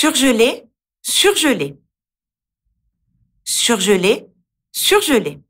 surgelé, surgelé, surgelé, surgelé.